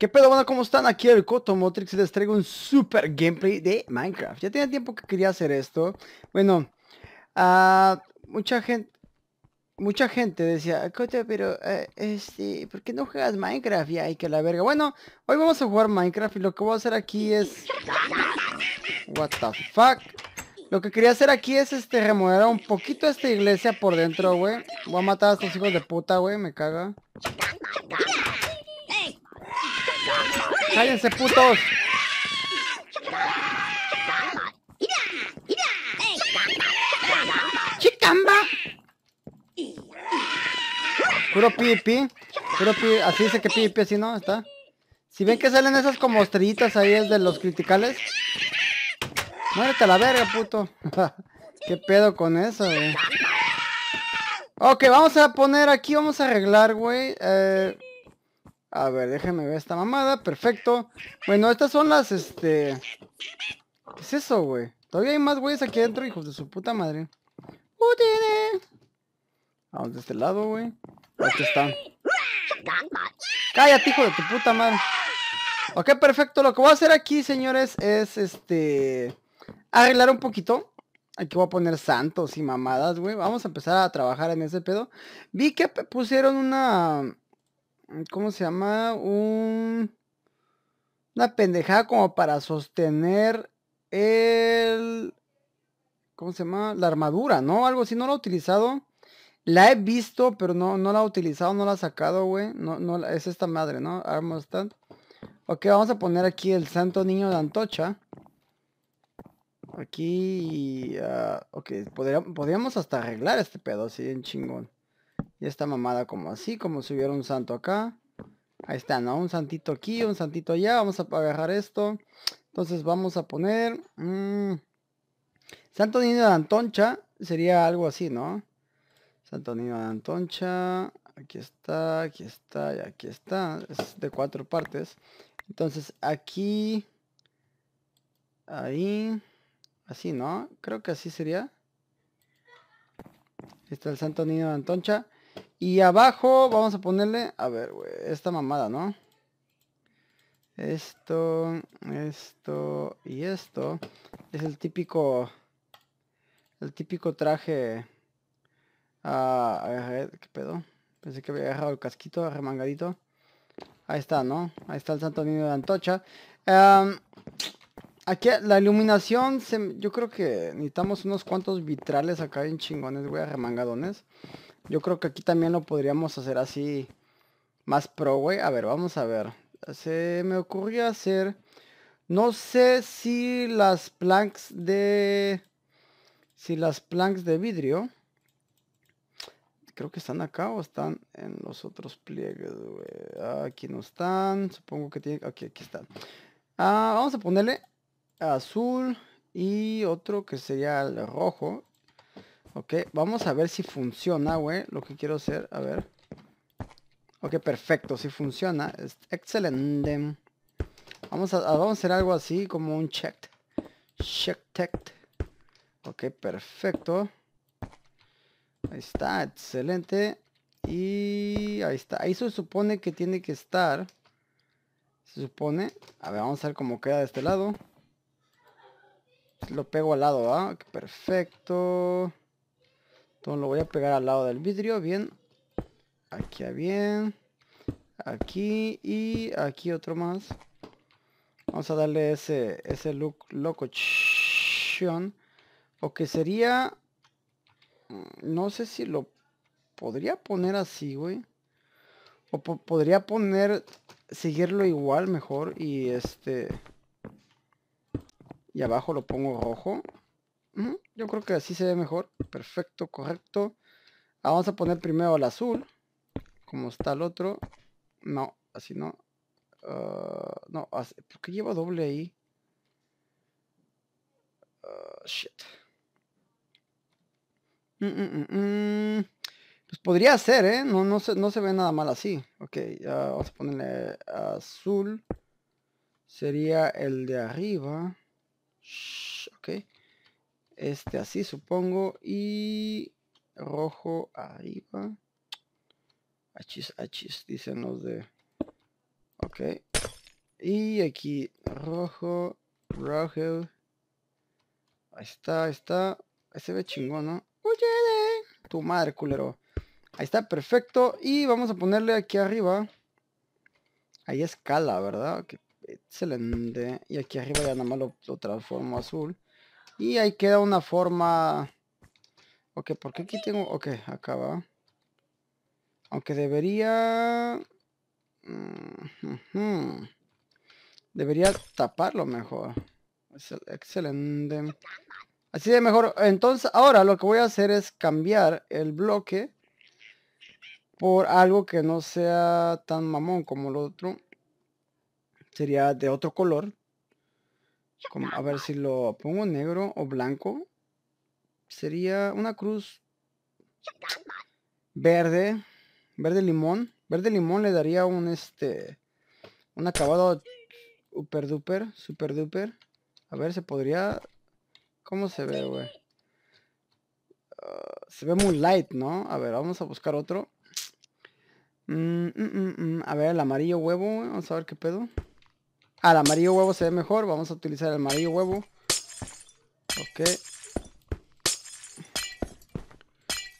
¿Qué pedo, Bueno, ¿Cómo están? Aquí el Coto Motrix les traigo un super gameplay de Minecraft. Ya tenía tiempo que quería hacer esto. Bueno, ah, mucha gente... Mucha gente decía, Coto, pero, eh, este, ¿por qué no juegas Minecraft? Y ay, que la verga. Bueno, hoy vamos a jugar Minecraft y lo que voy a hacer aquí es... What the fuck? Lo que quería hacer aquí es, este, remodelar un poquito esta iglesia por dentro, güey. Voy a matar a estos hijos de puta, güey, me caga. ¡Cállense, putos! ¡Chicamba! Puro pipi. Así dice que pipi, así no, está. Si ven que salen esas como estrellitas ahí es de los criticales. Muérete a la verga, puto. ¿Qué pedo con eso, güey? Ok, vamos a poner aquí, vamos a arreglar, güey. Eh... A ver, déjenme ver esta mamada. Perfecto. Bueno, estas son las, este... ¿Qué es eso, güey? Todavía hay más güeyes aquí adentro, hijos de su puta madre. Vamos de este lado, güey. Aquí están. ¡Cállate, hijo de tu puta madre! Ok, perfecto. Lo que voy a hacer aquí, señores, es, este... Arreglar un poquito. Aquí voy a poner santos y mamadas, güey. Vamos a empezar a trabajar en ese pedo. Vi que pusieron una ¿cómo se llama? Un, una pendejada como para sostener el, ¿cómo se llama? La armadura, ¿no? Algo así, no la he utilizado. La he visto, pero no, no la he utilizado, no la he sacado, güey. No, no, es esta madre, ¿no? Armor stand. Ok, vamos a poner aquí el santo niño de Antocha. Aquí, ah, ok, podríamos hasta arreglar este pedo así en chingón y está mamada como así, como si hubiera un santo acá. Ahí está, ¿no? Un santito aquí, un santito allá. Vamos a agarrar esto. Entonces vamos a poner... Mm, santo Niño de Antoncha. Sería algo así, ¿no? Santo Niño de Antoncha. Aquí está, aquí está y aquí está. Es de cuatro partes. Entonces aquí... Ahí. Así, ¿no? Creo que así sería. está el Santo Niño de Antoncha. Y abajo vamos a ponerle, a ver, esta mamada, ¿no? Esto, esto y esto. Es el típico, el típico traje. Ah, a ver, ¿qué pedo? Pensé que había agarrado el casquito remangadito. Ahí está, ¿no? Ahí está el Santo Niño de Antocha. aquí la iluminación, yo creo que necesitamos unos cuantos vitrales acá en chingones, güey, remangadones. Yo creo que aquí también lo podríamos hacer así más pro, güey. A ver, vamos a ver. Se me ocurrió hacer... No sé si las planks de... Si las planks de vidrio... Creo que están acá o están en los otros pliegues, güey. Ah, aquí no están. Supongo que tienen... Aquí, aquí están. Ah, vamos a ponerle azul y otro que sería el rojo Ok, vamos a ver si funciona, güey. Lo que quiero hacer, a ver. Ok, perfecto, si funciona. Es excelente. Vamos a, hacer algo así, como un check. Check check. Ok, perfecto. Ahí está, excelente. Y ahí está. Ahí se supone que tiene que estar. Se supone. A ver, vamos a ver cómo queda de este lado. Lo pego al lado, ¿ah? Perfecto. Entonces lo voy a pegar al lado del vidrio, bien. Aquí, a bien. Aquí y aquí otro más. Vamos a darle ese, ese look loco O que sería... Mm, no sé si lo podría poner así, güey. O podría poner... Seguirlo igual mejor y este... Y abajo lo pongo rojo. Yo creo que así se ve mejor. Perfecto, correcto. vamos a poner primero el azul. Como está el otro. No, así no. Ah, no, porque ¿por lleva doble ahí? Ah, shit. Mm, mm, mm, pues podría ser, ¿eh? No, no, se, no se ve nada mal así. Ok, ah, vamos a ponerle azul. Sería el de arriba. Shh, ok. Este así, supongo. Y rojo arriba. Achis, achis, dicen los de... Ok. Y aquí rojo, rojo. Ahí está, ahí está. Ese ve chingón, ¿no? Oye, tu madre, culero. Ahí está, perfecto. Y vamos a ponerle aquí arriba. Ahí escala, ¿verdad? excelente. Y aquí arriba ya nada más lo, lo transformo azul. Y ahí queda una forma... Ok, porque aquí tengo... Ok, acá va. Aunque debería... Mm, debería taparlo mejor. Excelente. Así de mejor. Entonces, ahora lo que voy a hacer es cambiar el bloque por algo que no sea tan mamón como el otro. Sería de otro color a ver si lo pongo negro o blanco. Sería una cruz verde, verde limón. Verde limón le daría un este un acabado super duper, super duper. A ver, se podría ¿Cómo se ve, güey? Ah, se ve muy light, ¿no? A ver, vamos a buscar otro. Mm, mm, mm, a ver, el amarillo huevo, vamos a ver qué pedo. Al amarillo huevo se ve mejor. Vamos a utilizar el amarillo huevo. Ok.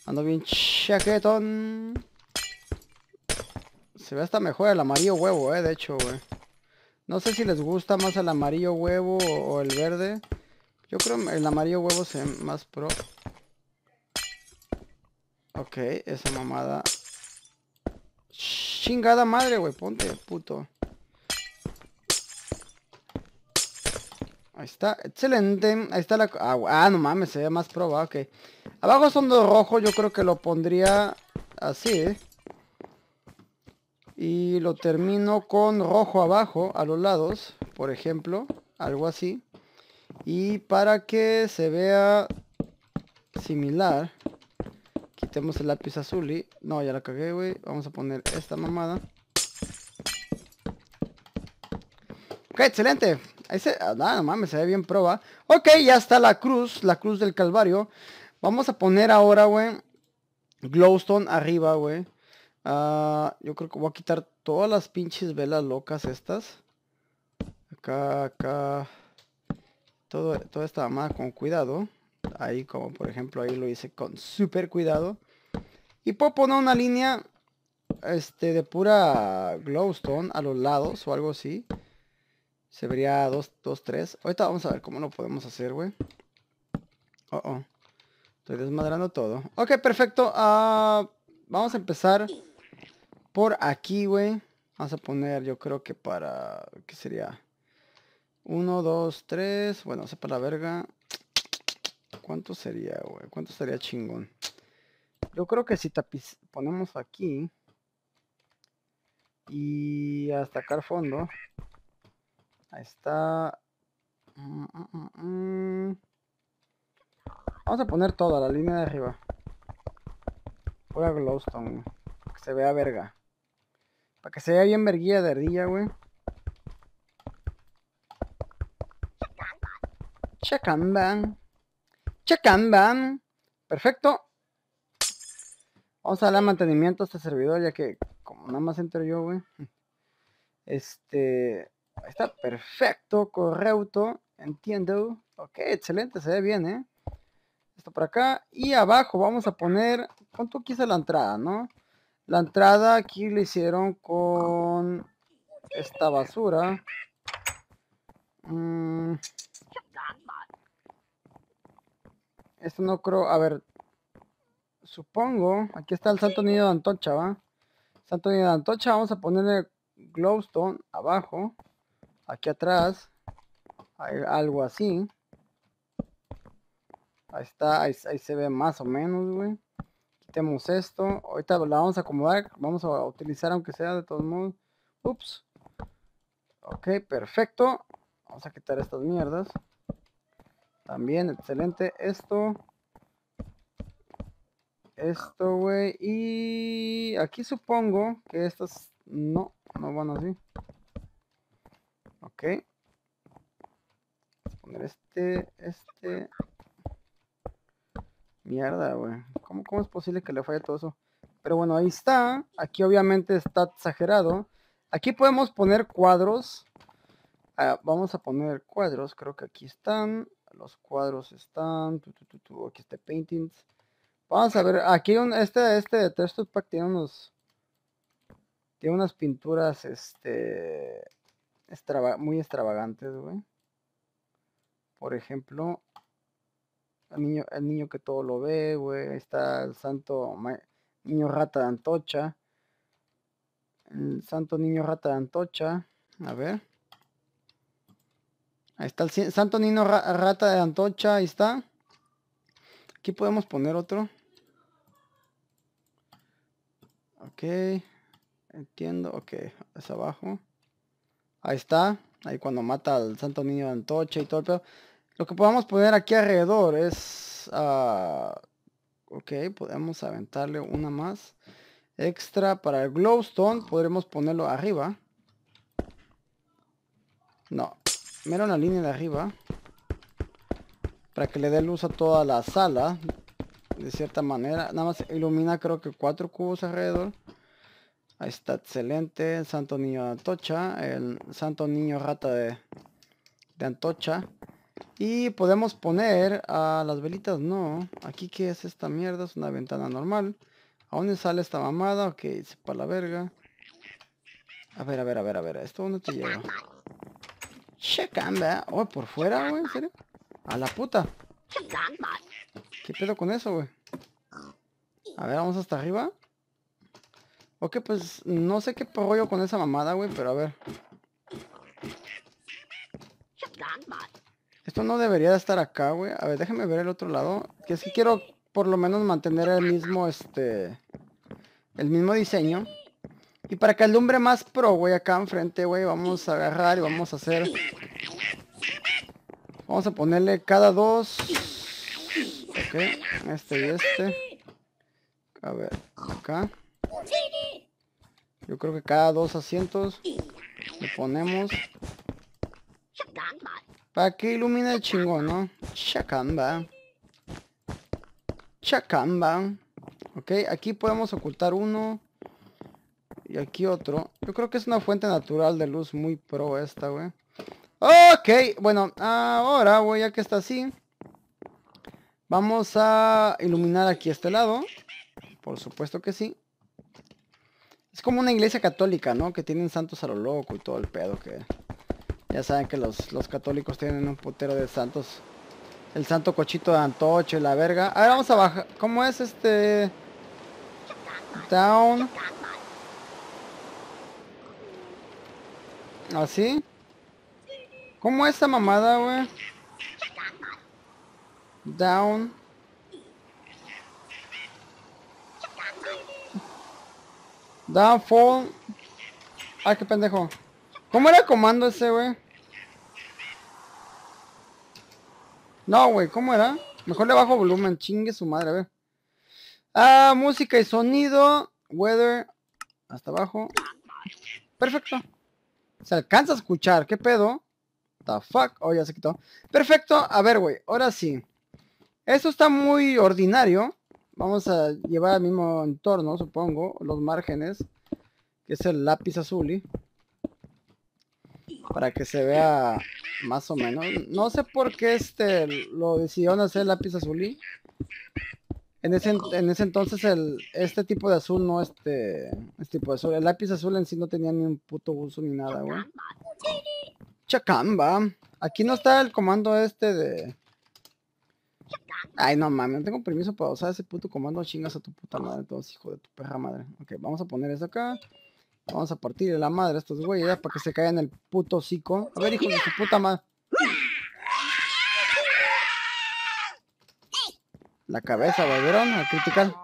Ando bien chaquetón. Se ve hasta mejor el amarillo huevo, eh, de hecho, güey. No sé si les gusta más el amarillo huevo o el verde. Yo creo el amarillo huevo se ve más pro. Ok, esa mamada. Chingada madre, güey, ponte, puto. Ahí está, excelente. Ahí está la... Ah, ah, no mames, se ve más probado, ok. Abajo son dos rojos, yo creo que lo pondría así, ¿eh? Y lo termino con rojo abajo, a los lados, por ejemplo. Algo así. Y para que se vea similar, quitemos el lápiz azul y... No, ya la cagué, güey. Vamos a poner esta mamada. Ok, excelente. Ese, ah, nada, no mames, se ve bien proba. Ok, ya está la cruz, la cruz del Calvario. Vamos a poner ahora, güey, glowstone arriba, güey. Ah, yo creo que voy a quitar todas las pinches velas locas estas. Acá, acá. Todo, toda esta mamada con cuidado. Ahí como por ejemplo ahí lo hice con súper cuidado. Y puedo poner una línea este, de pura glowstone a los lados o algo así. Se vería 2, 2, 3. Ahorita vamos a ver cómo lo podemos hacer, güey. Oh, oh. Estoy desmadrando todo. Ok, perfecto. Ah, vamos a empezar por aquí, güey. Vamos a poner, yo creo que para... ¿Qué sería? 1, 2, 3. Bueno, sepa la verga. ¿Cuánto sería, güey? ¿Cuánto sería chingón? Yo creo que si tapiz ponemos aquí y hasta acá al fondo, Ahí está. Mm, mm, mm, Vamos a poner toda la línea de arriba. Pura glowstone. Para que se vea verga. Para que se vea bien verguilla de ardilla, güey. Chacamban. Chacamban. Perfecto. Vamos a darle mantenimiento a este servidor, ya que como nada más entro yo, güey. Este... Está perfecto, correcto, entiendo. Ok, excelente, se ve bien, ¿eh? Esto por acá. Y abajo vamos a poner, ¿cuánto aquí la entrada, no? La entrada aquí le hicieron con esta basura. Mm. Esto no creo, a ver, supongo, aquí está el Santo Niño de Antocha, ¿va? Santo Niño de Antocha, vamos a ponerle glowstone abajo aquí atrás, hay algo así. Ahí está, ahí, se ve más o menos, güey. Quitemos esto. Ahorita la vamos a acomodar. Vamos a utilizar aunque sea de todos modos. Ups. Ok, perfecto. Vamos a quitar estas mierdas. También, excelente. Esto. Esto, güey. Y aquí supongo que estas no, no van así. Ok. Vamos a poner este, este. Mierda, güey. ¿Cómo, es posible que le falle todo eso? Pero bueno, ahí está. Aquí obviamente está exagerado. Aquí podemos poner cuadros. Ah, vamos a poner cuadros. Creo que aquí están. Los cuadros están. tu, aquí está Paintings. Vamos a ver. Aquí un, este, este Texture Pack tiene unos... Tiene unas pinturas, este muy extravagantes, güey. Por ejemplo, el niño, el niño que todo lo ve, güey. Está el santo niño rata de Antocha. El santo niño rata de Antocha. A ver. Ahí está el santo niño rata de Antocha. Ahí está. Aquí podemos poner otro. Ok. Entiendo. Ok. Es abajo. Ahí está. Ahí cuando mata al santo niño de Antoche y todo el Lo que podamos poner aquí alrededor es... Ah, ok, podemos aventarle una más. Extra para el glowstone. Podremos ponerlo arriba. No. Mira una línea de arriba. Para que le dé luz a toda la sala. De cierta manera. Nada más ilumina creo que cuatro cubos alrededor. Ahí está, excelente. El santo niño de Antocha. El santo niño rata de, de Antocha. Y podemos poner a las velitas, no. Aquí que es esta mierda, es una ventana normal. ¿A dónde sale esta mamada? Ok, se para la verga. A ver, a ver, a ver, a ver. ¿Esto dónde te lleva? Checamba. Oh, por fuera, güey, en serio. A la puta. ¿Qué pedo con eso, güey? A ver, vamos hasta arriba. Ok, pues no sé qué rollo con esa mamada, güey, pero a ver. Esto no debería de estar acá, güey. A ver, déjame ver el otro lado. Que si sí quiero por lo menos mantener el mismo, este... El mismo diseño. Y para que alumbre más pro, güey, acá enfrente, güey, vamos a agarrar y vamos a hacer... Vamos a ponerle cada dos... Ok, este y este. A ver, acá. Yo creo que cada dos asientos le ponemos. Para que ilumine el chingón, ¿no? Chacamba. Chacamba. Ok, aquí podemos ocultar uno. Y aquí otro. Yo creo que es una fuente natural de luz muy pro esta, güey. Ok, bueno, ahora, güey, ya que está así. Vamos a iluminar aquí este lado. Por supuesto que sí. Es como una iglesia católica, ¿no? Que tienen santos a lo loco y todo el pedo que... Ya saben que los, católicos tienen un putero de santos. El santo cochito de Antocho y la verga. A ver, vamos a bajar. ¿Cómo es este...? Down. ¿Así? ¿Ah, ¿Cómo es esta mamada, güey? Down. Downfall. Ay, ah, qué pendejo. ¿Cómo era el comando ese, güey? No, güey, ¿cómo era? Mejor le bajo volumen, chingue su madre, a ver. Ah, música y sonido. Weather. Hasta abajo. Perfecto. Se alcanza a escuchar, ¿qué pedo? The fuck. Oh, ya se quitó. Perfecto. A ver, güey, ahora sí. eso está muy ordinario vamos a llevar al mismo entorno, supongo, los márgenes, que es el lápiz azul, para que se vea más o menos. No sé por qué este lo decidieron hacer lápiz azul. En ese, en ese entonces el, este tipo de azul no este, este tipo de azul. El lápiz azul en sí no tenía ni un puto uso ni nada, güey. Chacamba. Aquí no está el comando este de Ay, no mames, no tengo permiso para usar ese puto comando. Chingas a tu puta madre, todos hijo de tu perra madre. Ok, vamos a poner eso acá. Vamos a partirle la madre a estos güeyes para que se caigan el puto hocico. A ver, hijo de su puta madre. La cabeza, volvieron a criticar.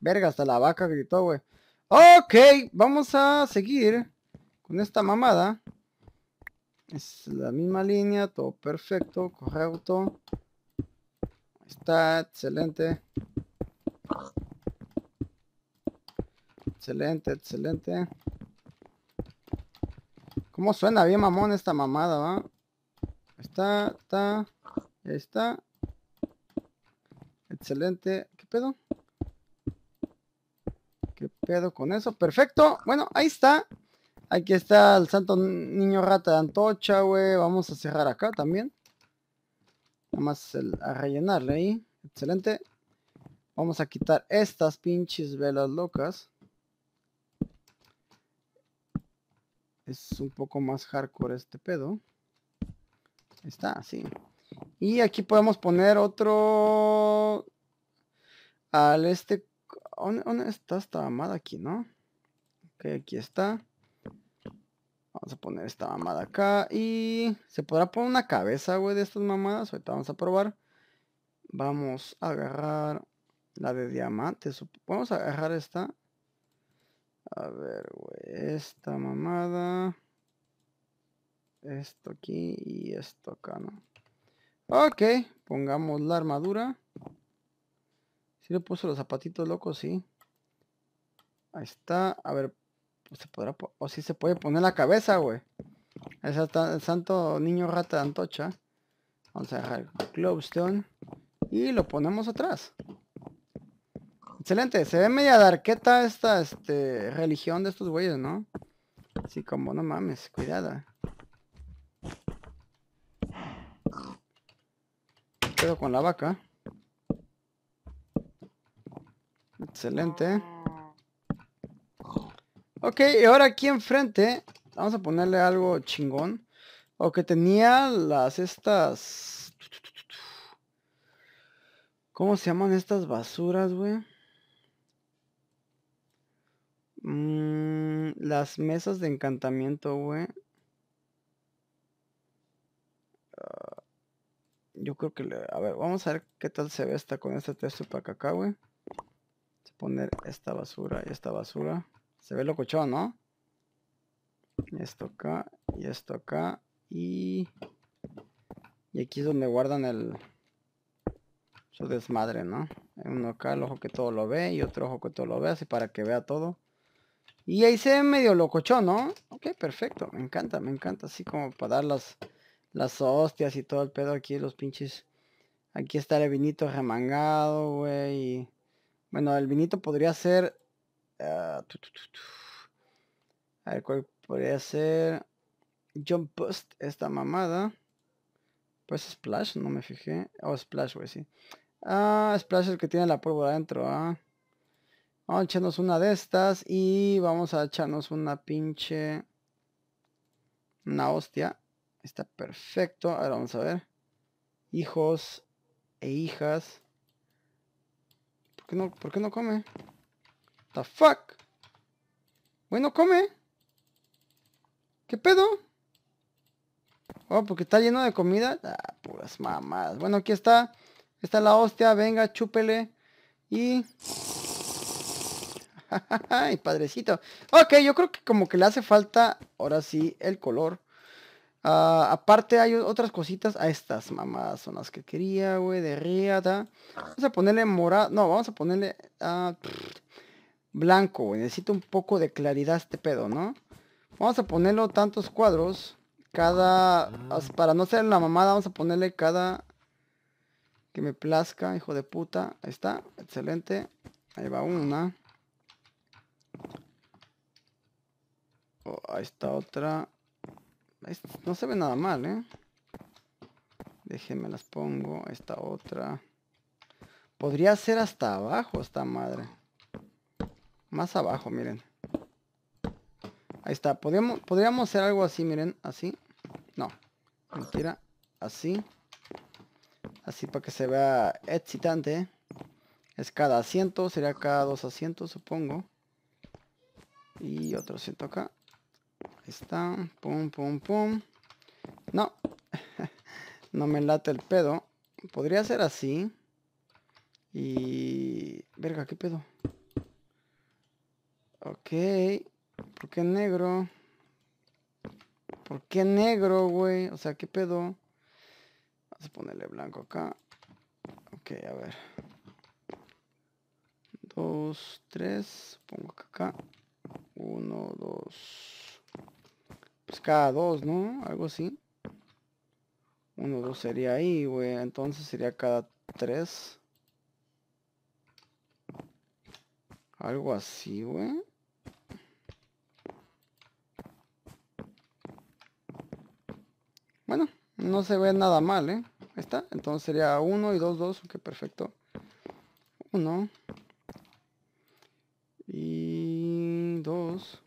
Verga, hasta la vaca gritó, güey. Ok, vamos a seguir con esta mamada. Es la misma línea, todo perfecto, auto Está excelente. Excelente, excelente. ¿Cómo suena bien mamón esta mamada, va? Está, está, está. Excelente. ¿Qué pedo? ¿Qué pedo con eso? Perfecto. Bueno, ahí está. Aquí está el santo niño rata de antocha, güey. Vamos a cerrar acá también. Nada más a rellenarle ahí. Excelente. Vamos a quitar estas pinches velas locas. Es un poco más hardcore este pedo. Ahí está, así. Y aquí podemos poner otro... Al este... ¿Dónde, está esta amada aquí, no? Ok, aquí está. Vamos a poner esta mamada acá. Y se podrá poner una cabeza, güey, de estas mamadas. Ahorita vamos a probar. Vamos a agarrar la de diamante. Vamos a agarrar esta. A ver, güey. Esta mamada. Esto aquí y esto acá, ¿no? Ok. Pongamos la armadura. Si le puso los zapatitos locos, sí. Ahí está. A ver, pues, o si se puede poner la cabeza, güey. Es el santo niño rata de antocha. Vamos a dejar glowstone y lo ponemos atrás. Excelente, se ve media darqueta esta este, religión de estos güeyes, ¿no? Así como, no mames, cuidada. Quedo con la vaca. Excelente. Ok, y ahora aquí enfrente vamos a ponerle algo chingón. O que tenía las estas... ¿Cómo se llaman estas basuras, güey? Mm, las mesas de encantamiento, güey. Ah, yo creo que... Le... A ver, vamos a ver qué tal se ve esta con este texto para acá, güey. Poner esta basura y esta basura. Se ve locochón, ¿no? Esto acá, y esto acá, y... Y aquí es donde guardan el... Su desmadre, ¿no? Uno acá, el ojo que todo lo ve, y otro ojo que todo lo ve, así para que vea todo. Y ahí se ve medio locochón, ¿no? Ok, perfecto, me encanta, me encanta, así como para dar las, las hostias y todo el pedo aquí, los pinches... Aquí está el vinito remangado, güey. Bueno, el vinito podría ser Ah, a ver, ¿cuál podría ser? Jump post esta mamada. Pues Splash, no me fijé. Oh, Splash, güey, sí. Ah, Splash el que tiene la pólvora adentro, ah. Vamos a echarnos una de estas y vamos a echarnos una pinche... Una hostia. Está perfecto. Ahora vamos a ver. Hijos e hijas. ¿Por qué no, por qué no come? fuck. Bueno, come. ¿Qué pedo? Oh, porque está lleno de comida. Ah, puras mamadas. Bueno, aquí está. Está la hostia. Venga, chúpele. Y... Ay, padrecito. Ok, yo creo que como que le hace falta, ahora sí, el color. Ah, aparte hay otras cositas. A ah, estas mamás, son las que quería, güey, de riada Vamos a ponerle morado. No, vamos a ponerle... a ah, blanco, Necesito un poco de claridad este pedo, ¿no? Vamos a ponerlo tantos cuadros. Cada... Ah. Para no ser la mamada, vamos a ponerle cada... Que me plazca, hijo de puta. Ahí está. Excelente. Ahí va una. Oh, ahí está otra. No se ve nada mal, ¿eh? Déjenme las pongo. Ahí está otra. Podría ser hasta abajo esta madre. Más abajo, miren. Ahí está. Podríamos, podríamos hacer algo así, miren. Así. No. Mentira. Así. Así para que se vea excitante. Es cada asiento. Sería cada dos asientos, supongo. Y otro asiento acá. Ahí está. Pum, pum, pum. No. no me late el pedo. Podría ser así. Y... Verga, ¿qué pedo? Ok. ¿Por qué negro? ¿Por qué negro, güey? O sea, ¿qué pedo? Vamos a ponerle blanco acá. Ok, a ver. Dos, tres. Pongo acá. Uno, dos. Pues cada dos, ¿no? Algo así. Uno, dos sería ahí, güey. Entonces sería cada tres. Algo así, güey. no se ve nada mal, ¿eh? Ahí está. Entonces sería 1 y 2, 2. Ok, perfecto. 1. Y 2.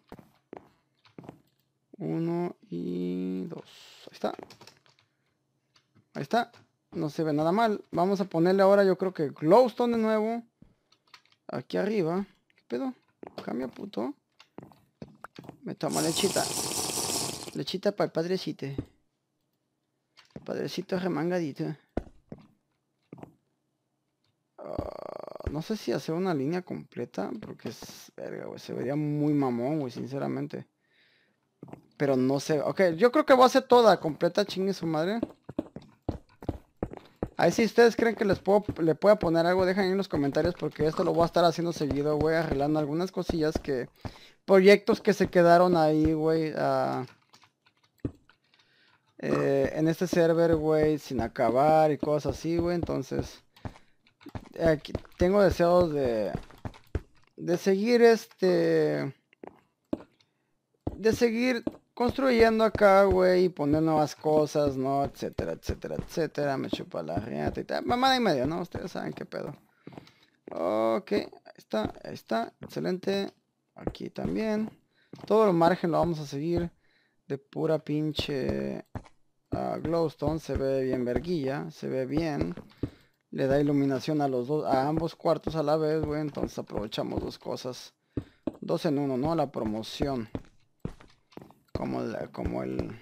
1 y 2. Ahí está. Ahí está. No se ve nada mal. Vamos a ponerle ahora yo creo que glowstone de nuevo. Aquí arriba. ¿Qué pedo? Cambia puto. Me toma lechita. Lechita para el padrecite padrecito remangadito. Eh. Ah, no sé si hacer una línea completa, porque es, se vería muy mamón, güey, sinceramente. Pero no sé, ok, yo creo que voy a hacer toda completa, chingue su madre. Ahí si ustedes creen que les puedo, le pueda poner algo, dejen en los comentarios porque esto lo voy a estar haciendo seguido, güey, arreglando algunas cosillas que... Proyectos que se quedaron ahí, güey, A... Ah. Eh, en este server, güey, sin acabar y cosas así, güey. Entonces, aquí tengo deseos de, de seguir este, de seguir construyendo acá, güey, y poner nuevas cosas, ¿no? Etcétera, etcétera, etcétera. Me chupa la gente y tal. Mamada y medio, ¿no? Ustedes saben qué pedo. Ok, ahí está, ahí está. Excelente. Aquí también. Todo el margen lo vamos a seguir de pura pinche Ah, glowstone se ve bien verguilla, se ve bien. Le da iluminación a los dos, a ambos cuartos a la vez, güey. Entonces aprovechamos dos cosas. Dos en uno, ¿no? La promoción. Como la, como el.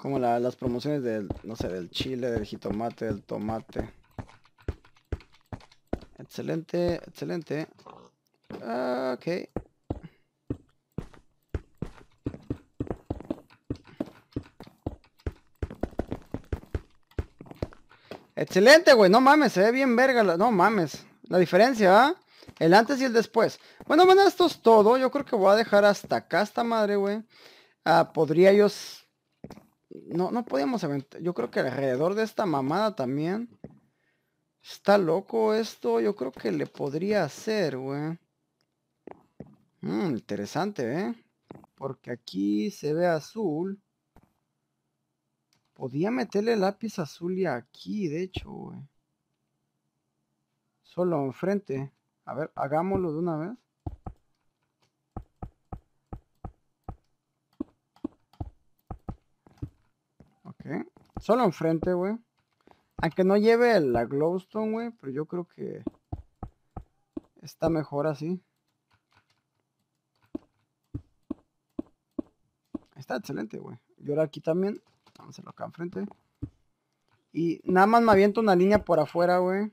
Como las promociones del, no sé, del chile, del jitomate, del tomate. Excelente, excelente. Ah, ok. Excelente, güey. No mames, se ve bien verga. No mames. La diferencia, ¿ah? El antes y el después. Bueno, bueno, esto es todo. Yo creo que voy a dejar hasta acá esta madre, güey. Ah, podría yo... No, no podíamos aventar. Yo creo que alrededor de esta mamada también. Está loco esto. Yo creo que le podría hacer, güey. Mm, interesante, ¿eh? Porque aquí se ve azul. Podía meterle lápiz azul y aquí, de hecho, güey. Solo enfrente. A ver, hagámoslo de una vez. Ok. Solo enfrente, güey. Aunque no lleve la glowstone, güey. Pero yo creo que está mejor así. Está excelente, güey. Y ahora aquí también Vamos a hacerlo acá enfrente. Y nada más me aviento una línea por afuera, güey.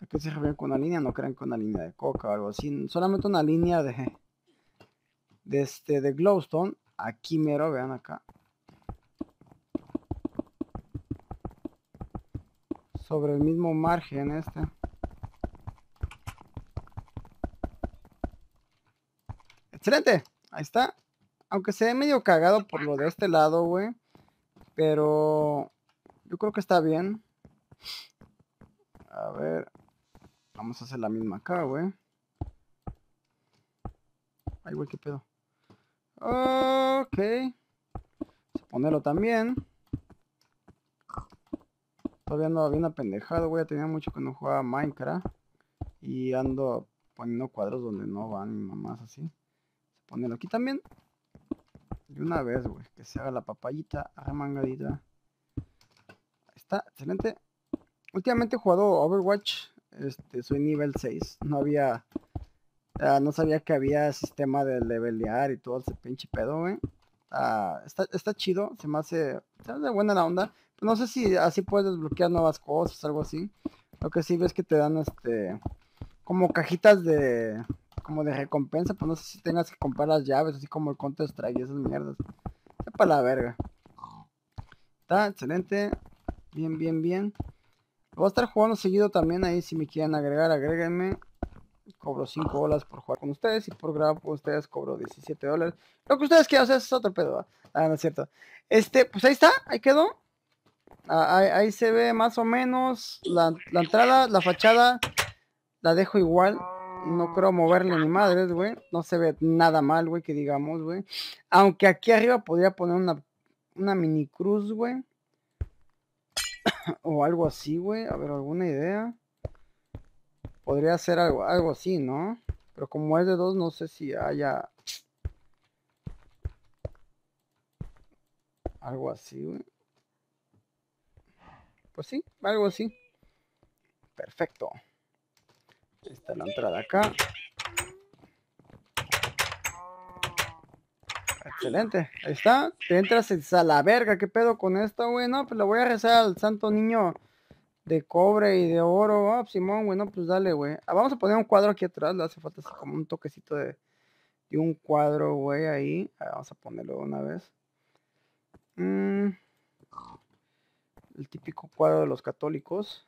Aquí se refieren con una línea, no crean que una línea de coca o algo así. Solamente una línea de, de, este, de glowstone. Aquí mero, vean acá. Sobre el mismo margen este. ¡Excelente! Ahí está. Aunque se ve medio cagado por lo de este lado, güey. Pero yo creo que está bien. A ver. Vamos a hacer la misma acá, güey. Ay, güey, qué pedo. Ok. Vamos a ponerlo también. Todavía ando bien apendejado, güey. Tenía mucho que no jugaba Minecraft. Y ando poniendo cuadros donde no van mamás así. Se ponen aquí también. De una vez, güey, que se haga la papayita remangadita. Está excelente. Últimamente he jugado Overwatch. Este, soy nivel 6. No había. Ah, no sabía que había sistema de levelear y todo ese pinche pedo, güey. Ah, está, está, chido, se me hace, se hace buena la onda. No sé si así puedes desbloquear nuevas cosas, algo así. Lo que sí ves que te dan este como cajitas de, como de recompensa, pues no sé si tengas que comprar las llaves, así como el conteo Strike y esas mierdas. para la verga. Está excelente. Bien, bien, bien. Voy a estar jugando seguido también ahí. Si me quieren agregar, agréguenme. Cobro 5 olas por jugar con ustedes y por grabar con ustedes cobro 17 dólares. Lo que ustedes quieran, hacer es otro pedo. Ah, no es cierto. Este, pues ahí está, ahí quedó. Ah, ahí, se ve más o menos la entrada, la fachada. La dejo igual. No creo moverle ni madres, güey. No se ve nada mal, güey, que digamos, güey. Aunque aquí arriba podría poner una, una mini cruz, güey. o algo así, güey. A ver, alguna idea. Podría ser algo, algo así, ¿no? Pero como es de dos, no sé si haya... Algo así, güey. Pues sí, algo así. Perfecto. Está la entrada acá. Excelente. Ahí está. Te entras a la verga. ¿Qué pedo con esta, güey? No, pues lo voy a rezar al santo niño de cobre y de oro. Ah, pues Simón, güey. pues dale, güey. Ah, vamos a poner un cuadro aquí atrás. Le hace falta como un toquecito de, de un cuadro, güey, ahí. Ah, vamos a ponerlo una vez. Mm. El típico cuadro de los católicos.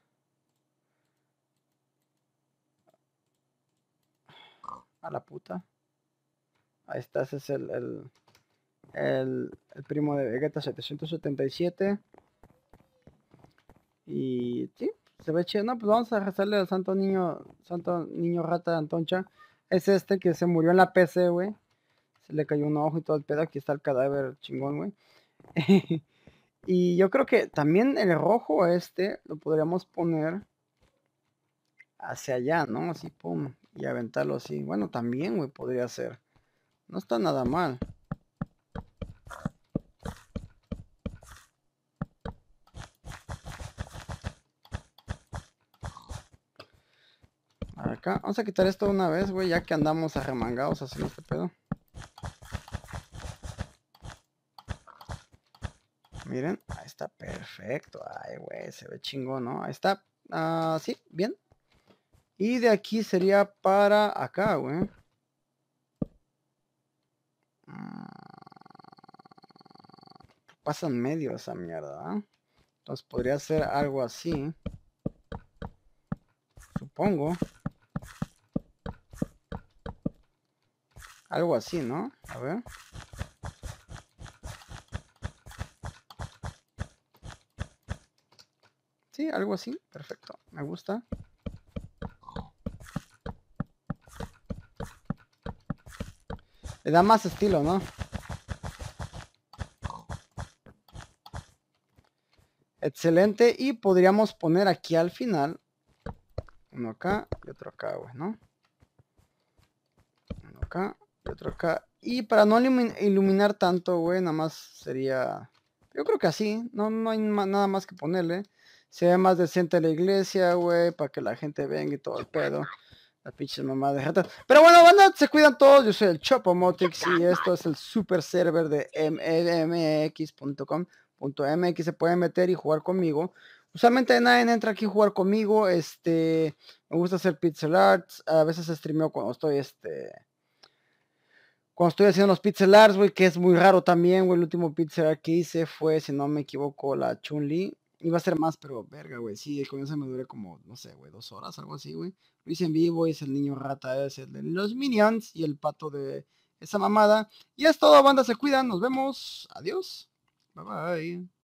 A la puta. Ahí está, ese es el, el, el, primo de Vegeta 777. Y sí, se ve chido. No, pues vamos a rezarle al santo niño, santo niño rata de Antoncha, Es este que se murió en la PC, güey. Se le cayó un ojo y todo el pedo. Aquí está el cadáver chingón, güey. y yo creo que también el rojo este lo podríamos poner hacia allá, ¿no? Así, pum, y aventarlo así. Bueno, también, güey, podría ser. No está nada mal. Acá, vamos a quitar esto una vez, güey, ya que andamos arremangados haciendo este pedo. Miren, ahí está perfecto. Ay, güey, se ve chingón, ¿no? Ahí está. así, ah, sí, bien. Y de aquí sería para acá, güey. Mm, pasan medio esa mierda. ¿ah? Entonces podría ser algo así. Supongo. Algo así, ¿no? A ver. Sí, algo así. Perfecto. Me gusta. Le da más estilo, ¿no? Excelente. Y podríamos poner aquí al final. Uno acá y otro acá, güey, ¿no? Uno acá y otro acá. Y para no iluminar tanto, güey, nada más sería... Yo creo que así. No, no hay nada más que ponerle. Se ve más decente la iglesia, güey, para que la gente venga y todo el pedo. La pinche mamá de Pero bueno, banda, se cuidan todos. Yo soy el Chopo Motix y esto es el super server de Mx.com.mx Se pueden meter y jugar conmigo. Usualmente nadie entra aquí a jugar conmigo. Este, me gusta hacer pixel arts. A veces streameo cuando estoy este cuando estoy haciendo los pixel arts, güey, que es muy raro también, güey, el último pixel art que hice fue, si no me equivoco, la Chun-Li, iba a ser más, pero verga, güey. Sí, el comienzo me dure como, no sé, güey, dos horas, algo así, güey. Lo en vivo, es el niño rata, es el de los minions y el pato de esa mamada. Y es todo, banda, se cuidan, nos vemos. Adiós. Bye bye.